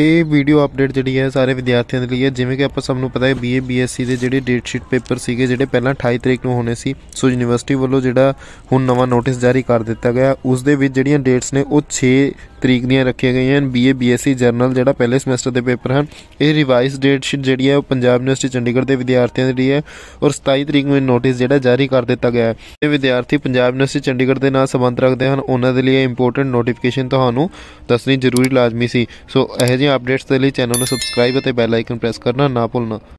ਇਹ video update ਜਿਹੜੀ ਹੈ ਸਾਰੇ ਵਿਦਿਆਰਥੀਆਂ ਦੇ ਲਈ ਹੈ ਜਿਵੇਂ ਕਿ ਆਪਾਂ ਸਭ ਨੂੰ ਪਤਾ ਹੈ ਬੀਏ ਬੀਐਸਸੀ ਦੇ ਜਿਹੜੇ ਡੇਟ ਸ਼ੀਟ ਪੇਪਰ ਸੀਗੇ ਜਿਹੜੇ ਪਹਿਲਾਂ 28 ਤਰੀਕ ਨੂੰ ਹੋਣੇ ਸੀ ਸੋ ਯੂਨੀਵਰਸਿਟੀ ਵੱਲੋਂ ਜਿਹੜਾ ਹੁਣ ਨਵਾਂ ਨੋਟਿਸ ਜਾਰੀ ਕਰ ਦਿੱਤਾ ਗਿਆ ਉਸ ਦੇ ਵਿੱਚ ਜਿਹੜੀਆਂ ਡੇਟਸ ਨੇ ਉਹ 6 ਤਰੀਕ ਦੀਆਂ ਰੱਖੀਆਂ ਗਈਆਂ ਹਨ ਬੀਏ ਬੀਐਸਸੀ e ਜਰਨਲ ਜਿਹੜਾ ਪਹਿਲੇ ਸਮੈਸਟਰ ਦੇ ਪੇਪਰ ਹਨ ਇਹ ਰਿਵਾਈਜ਼ ਡੇਟ ਸ਼ੀਟ ਜਿਹੜੀ ਹੈ ਉਹ ਪੰਜਾਬ ਯੂਨੀਵਰਸਿਟੀ ਚੰਡੀਗੜ੍ਹ ਦੇ ਵਿਦਿਆਰਥੀਆਂ ਦੇ ਲਈ ਹੈ ਔਰ 27 ਤਰੀਕ ਨੂੰ ਨੋਟਿਸ ਜਿਹੜਾ ਜਾਰੀ ਕਰ ਦਿੱਤਾ ਗਿਆ ਹੈ ਇਹ ਵਿਦਿਆਰਥੀ ਪੰਜਾਬ ਯੂਨੀਵਰਸਿਟੀ ਚੰਡੀਗੜ੍ਹ ਦੇ ਨਾਲ ਸੰਬੰਧ ਰੱਖਦੇ ਹਨ ਉਹਨਾਂ ਦੇ ਲਈ ਇੰਪੋਰਟੈਂਟ ਨੋਟੀਫਿਕੇਸ਼ਨ ਤੁਹਾਨੂੰ ਦੱਸਣੀ ਜ਼ਰੂਰੀ ਲਾਜ਼ਮੀ ਸੀ ਸੋ ਇਹੋ ਜਿਹੇ ਅਪਡੇਟਸ ਦੇ ਲਈ ਚੈਨਲ ਨੂੰ ਸਬਸਕ੍ਰਾਈਬ ਅਤੇ ਬੈਲ ਆਈਕਨ ਪ੍ਰੈਸ ਕਰਨਾ ਨਾ ਭੁੱਲਣਾ